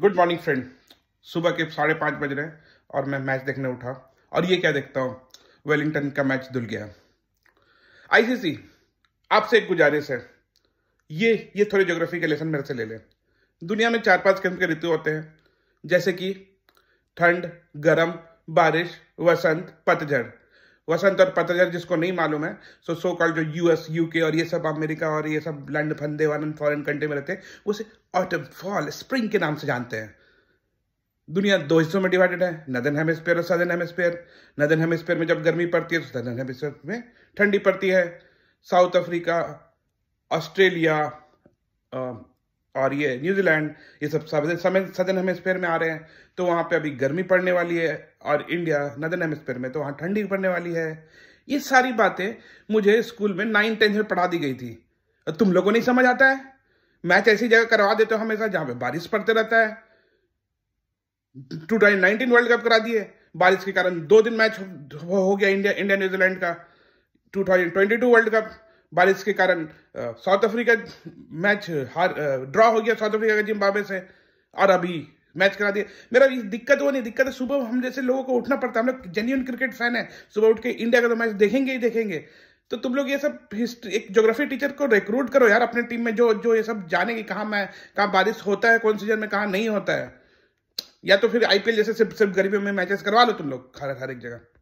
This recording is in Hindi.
गुड मॉर्निंग फ्रेंड सुबह के साढ़े पाँच बज रहे हैं और मैं मैच देखने उठा और ये क्या देखता हूँ वेलिंगटन का मैच धुल गया आईसीसी आपसे एक गुजारिश है ये ये थोड़े ज्योग्राफी के लेसन मेरे से ले लें दुनिया में चार पांच किस्म के ऋतु होते हैं जैसे कि ठंड गर्म बारिश वसंत पतझड़ वसंत और पतझड़ जिसको नहीं मालूम है सो सो कॉल्ड जो यूएस यूके और ये सब अमेरिका और ये सब लैंड फंदे वानन फॉरेन कंट्री में रहते हैं उसे ऑटम फॉल स्प्रिंग के नाम से जानते हैं दुनिया दो हिस्सों में डिवाइडेड है नदन हेमिस्फेयर और सदन हेमिस्फेयर नदन हेमिस्फेयर में जब गर्मी पड़ती है तो सदन हेमिस्फेयर में ठंडी पड़ती है साउथ अफ्रीका ऑस्ट्रेलिया और ये न्यूजीलैंड ये सब समय सदन हेमस्फेयर में आ रहे हैं तो वहाँ पे अभी गर्मी पड़ने वाली है और इंडिया नदन हेमस्फेयर में तो वहाँ ठंडी पड़ने वाली है ये सारी बातें मुझे स्कूल में नाइन टेंथ में पढ़ा दी गई थी और तुम लोगों को नहीं समझ आता है मैच ऐसी जगह करवा देते हो हमेशा जहाँ पे बारिश पड़ते रहता है two thousand nineteen world cup करा दिए बारिश के कारण दो दिन मैच हो गया इंडिया इंडिया न्यूजीलैंड का two thousand twenty two world cup बारिश के कारण साउथ अफ्रीका मैच हार ड्रॉ हो गया साउथ अफ्रीका का जिम्बाब्वे से और अभी मैच करा दिया मेरा दिक्कत वो नहीं दिक्कत है सुबह हम जैसे लोगों को उठना पड़ता है हम लोग जेन्यून क्रिकेट फैन है सुबह उठ के इंडिया का तो मैच देखेंगे ही देखेंगे तो तुम लोग ये सब हिस्ट्री एक ज्योग्राफी टीचर को रिक्रूट करो यार अपने टीम में जो जो ये सब जाने की कहाँ मैं कहाँ बारिश होता है कौन सीजन में कहाँ नहीं होता है या तो फिर आईपीएल जैसे सिर्फ सिर्फ गर्मियों में मैचेस करवा लो तुम लोग हर हर एक जगह